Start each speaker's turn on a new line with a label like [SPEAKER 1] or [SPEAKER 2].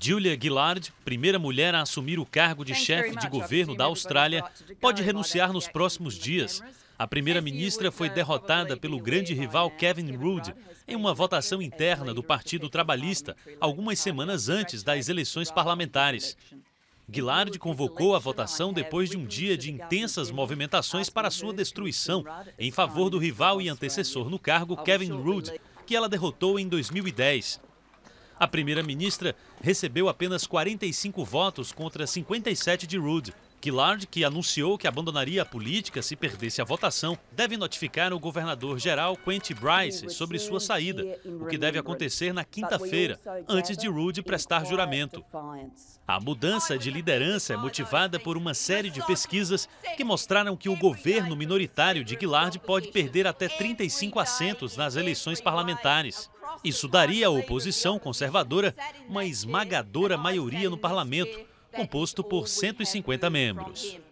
[SPEAKER 1] Julia Gillard, primeira mulher a assumir o cargo de chefe de governo da Austrália, pode renunciar nos próximos dias. A primeira-ministra foi derrotada pelo grande rival Kevin Rudd em uma votação interna do Partido Trabalhista algumas semanas antes das eleições parlamentares. Gillard convocou a votação depois de um dia de intensas movimentações para sua destruição, em favor do rival e antecessor no cargo, Kevin Rudd, que ela derrotou em 2010. A primeira-ministra recebeu apenas 45 votos contra 57 de Rudd. Gillard, que anunciou que abandonaria a política se perdesse a votação, deve notificar o governador-geral Quentin Bryce sobre sua saída, o que deve acontecer na quinta-feira, antes de Rudd prestar juramento. A mudança de liderança é motivada por uma série de pesquisas que mostraram que o governo minoritário de Gillard pode perder até 35 assentos nas eleições parlamentares. Isso daria à oposição conservadora uma esmagadora maioria no parlamento, composto por 150 membros.